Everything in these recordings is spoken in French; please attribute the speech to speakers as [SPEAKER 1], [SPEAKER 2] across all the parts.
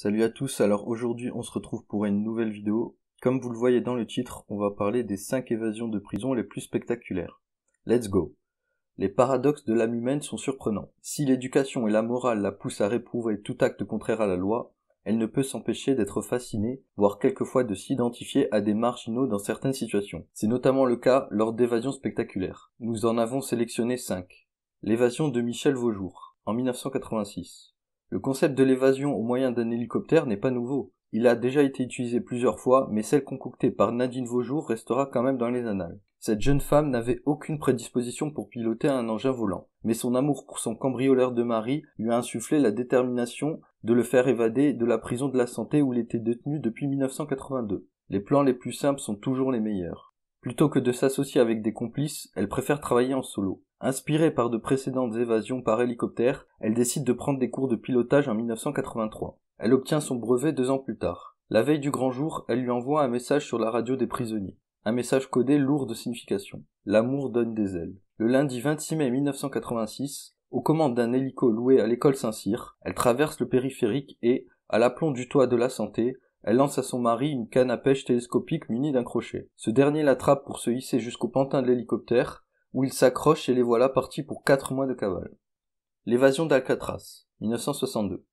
[SPEAKER 1] Salut à tous, alors aujourd'hui on se retrouve pour une nouvelle vidéo. Comme vous le voyez dans le titre, on va parler des 5 évasions de prison les plus spectaculaires. Let's go Les paradoxes de l'âme humaine sont surprenants. Si l'éducation et la morale la poussent à réprouver tout acte contraire à la loi, elle ne peut s'empêcher d'être fascinée, voire quelquefois de s'identifier à des marginaux dans certaines situations. C'est notamment le cas lors d'évasions spectaculaires. Nous en avons sélectionné 5. L'évasion de Michel Vaujour, en 1986. Le concept de l'évasion au moyen d'un hélicoptère n'est pas nouveau. Il a déjà été utilisé plusieurs fois, mais celle concoctée par Nadine Vaujour restera quand même dans les annales. Cette jeune femme n'avait aucune prédisposition pour piloter un engin volant, mais son amour pour son cambrioleur de mari lui a insufflé la détermination de le faire évader de la prison de la santé où il était détenu depuis 1982. Les plans les plus simples sont toujours les meilleurs. Plutôt que de s'associer avec des complices, elle préfère travailler en solo. Inspirée par de précédentes évasions par hélicoptère, elle décide de prendre des cours de pilotage en 1983. Elle obtient son brevet deux ans plus tard. La veille du grand jour, elle lui envoie un message sur la radio des prisonniers. Un message codé lourd de signification. L'amour donne des ailes. Le lundi 26 mai 1986, aux commandes d'un hélico loué à l'école Saint-Cyr, elle traverse le périphérique et, à l'aplomb du toit de la santé, elle lance à son mari une canne à pêche télescopique munie d'un crochet. Ce dernier l'attrape pour se hisser jusqu'au pantin de l'hélicoptère, où il s'accroche et les voilà partis pour quatre mois de cavale. L'évasion d'Alcatraz, 1962.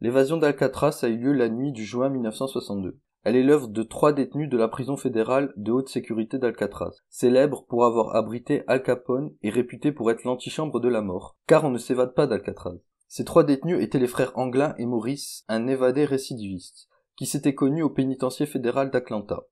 [SPEAKER 1] L'évasion d'Alcatraz a eu lieu la nuit du juin 1962. Elle est l'œuvre de trois détenus de la prison fédérale de haute sécurité d'Alcatraz, célèbre pour avoir abrité Al Capone et réputé pour être l'antichambre de la mort, car on ne s'évade pas d'Alcatraz. Ces trois détenus étaient les frères Anglin et Maurice, un évadé récidiviste, qui s'était connu au pénitencier fédéral d'Atlanta.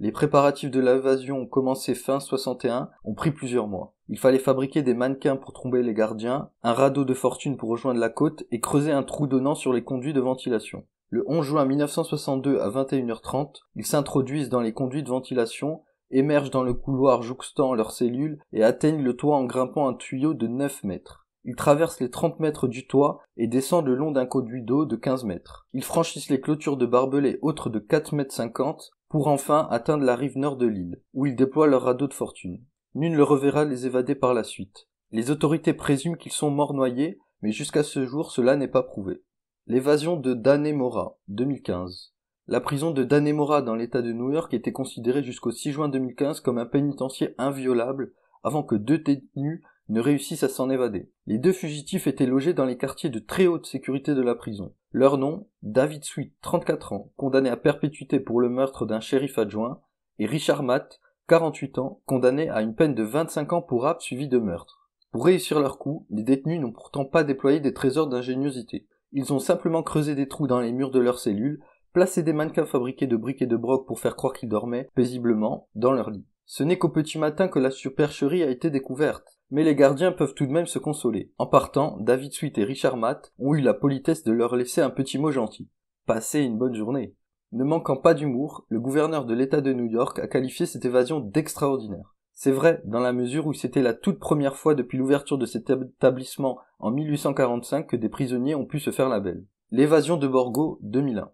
[SPEAKER 1] Les préparatifs de l'invasion ont commencé fin 61 ont pris plusieurs mois. Il fallait fabriquer des mannequins pour tromper les gardiens, un radeau de fortune pour rejoindre la côte et creuser un trou donnant sur les conduits de ventilation. Le 11 juin 1962 à 21h30, ils s'introduisent dans les conduits de ventilation, émergent dans le couloir jouxtant leurs cellules et atteignent le toit en grimpant un tuyau de 9 mètres. Ils traversent les 30 mètres du toit et descendent le long d'un conduit d'eau de 15 mètres. Ils franchissent les clôtures de barbelés autres de 4 mètres 50 pour enfin atteindre la rive nord de l'île, où ils déploient leur radeau de fortune. Nul ne reverra les évader par la suite. Les autorités présument qu'ils sont morts noyés, mais jusqu'à ce jour cela n'est pas prouvé. L'évasion de Danemora, 2015. La prison de Danemora dans l'état de New York était considérée jusqu'au 6 juin 2015 comme un pénitencier inviolable avant que deux détenus ne réussissent à s'en évader. Les deux fugitifs étaient logés dans les quartiers de très haute sécurité de la prison. Leur nom, David Sweet, 34 ans, condamné à perpétuité pour le meurtre d'un shérif adjoint, et Richard Matt, 48 ans, condamné à une peine de 25 ans pour rap suivi de meurtre. Pour réussir leur coup, les détenus n'ont pourtant pas déployé des trésors d'ingéniosité. Ils ont simplement creusé des trous dans les murs de leurs cellules, placé des mannequins fabriqués de briques et de broc pour faire croire qu'ils dormaient, paisiblement, dans leur lit. Ce n'est qu'au petit matin que la supercherie a été découverte mais les gardiens peuvent tout de même se consoler. En partant, David Sweet et Richard Matt ont eu la politesse de leur laisser un petit mot gentil. Passez une bonne journée. Ne manquant pas d'humour, le gouverneur de l'État de New York a qualifié cette évasion d'extraordinaire. C'est vrai, dans la mesure où c'était la toute première fois depuis l'ouverture de cet établissement en 1845 que des prisonniers ont pu se faire la belle. L'évasion de Borgo 2001.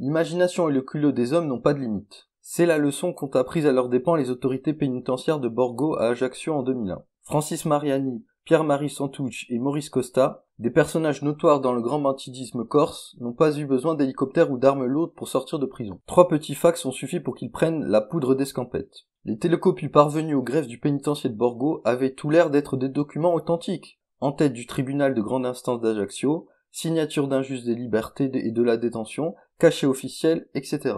[SPEAKER 1] L'imagination et le culot des hommes n'ont pas de limite. C'est la leçon qu'ont apprise à leurs dépens les autorités pénitentiaires de Borgo à Ajaccio en 2001. Francis Mariani, Pierre-Marie Santucci et Maurice Costa, des personnages notoires dans le grand mentidisme corse, n'ont pas eu besoin d'hélicoptères ou d'armes lourdes pour sortir de prison. Trois petits fax ont suffi pour qu'ils prennent la poudre d'escampette. Les télécopies parvenues aux greffes du pénitencier de Borgo avaient tout l'air d'être des documents authentiques. En tête du tribunal de grande instance d'Ajaccio, signature d'injuste des libertés et de la détention, cachet officiel, etc.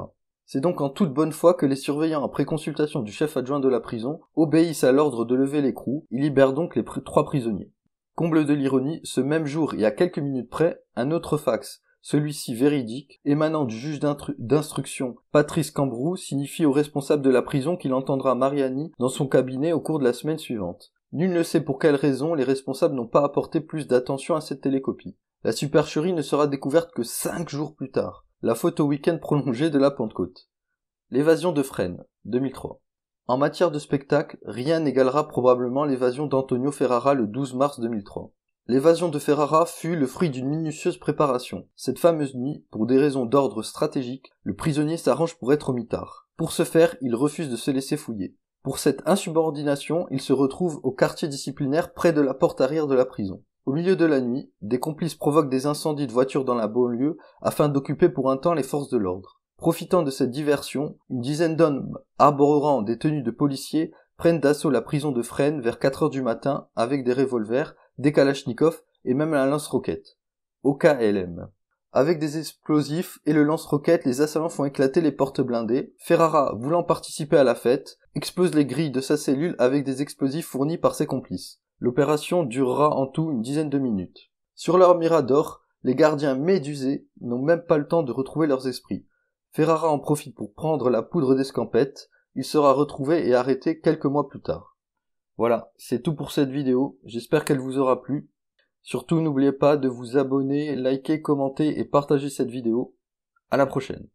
[SPEAKER 1] C'est donc en toute bonne foi que les surveillants, après consultation du chef adjoint de la prison, obéissent à l'ordre de lever l'écrou, ils libèrent donc les trois prisonniers. Comble de l'ironie, ce même jour et à quelques minutes près, un autre fax, celui-ci véridique, émanant du juge d'instruction Patrice Cambrou, signifie au responsable de la prison qu'il entendra Mariani dans son cabinet au cours de la semaine suivante. Nul ne sait pour quelle raison les responsables n'ont pas apporté plus d'attention à cette télécopie. La supercherie ne sera découverte que cinq jours plus tard. La photo week-end prolongé de la Pentecôte. L'évasion de Fresnes, 2003. En matière de spectacle, rien n'égalera probablement l'évasion d'Antonio Ferrara le 12 mars 2003. L'évasion de Ferrara fut le fruit d'une minutieuse préparation. Cette fameuse nuit, pour des raisons d'ordre stratégique, le prisonnier s'arrange pour être au mitard. Pour ce faire, il refuse de se laisser fouiller. Pour cette insubordination, il se retrouve au quartier disciplinaire près de la porte arrière de la prison. Au milieu de la nuit, des complices provoquent des incendies de voitures dans la banlieue afin d'occuper pour un temps les forces de l'ordre. Profitant de cette diversion, une dizaine d'hommes arborant des tenues de policiers prennent d'assaut la prison de Fresnes vers 4 heures du matin avec des revolvers, des kalachnikovs et même un lance-roquette. OKLM. Avec des explosifs et le lance-roquette, les assaillants font éclater les portes blindées. Ferrara, voulant participer à la fête, explose les grilles de sa cellule avec des explosifs fournis par ses complices. L'opération durera en tout une dizaine de minutes. Sur leur mirador, les gardiens médusés n'ont même pas le temps de retrouver leurs esprits. Ferrara en profite pour prendre la poudre d'escampette, il sera retrouvé et arrêté quelques mois plus tard. Voilà, c'est tout pour cette vidéo, j'espère qu'elle vous aura plu. Surtout n'oubliez pas de vous abonner, liker, commenter et partager cette vidéo. À la prochaine.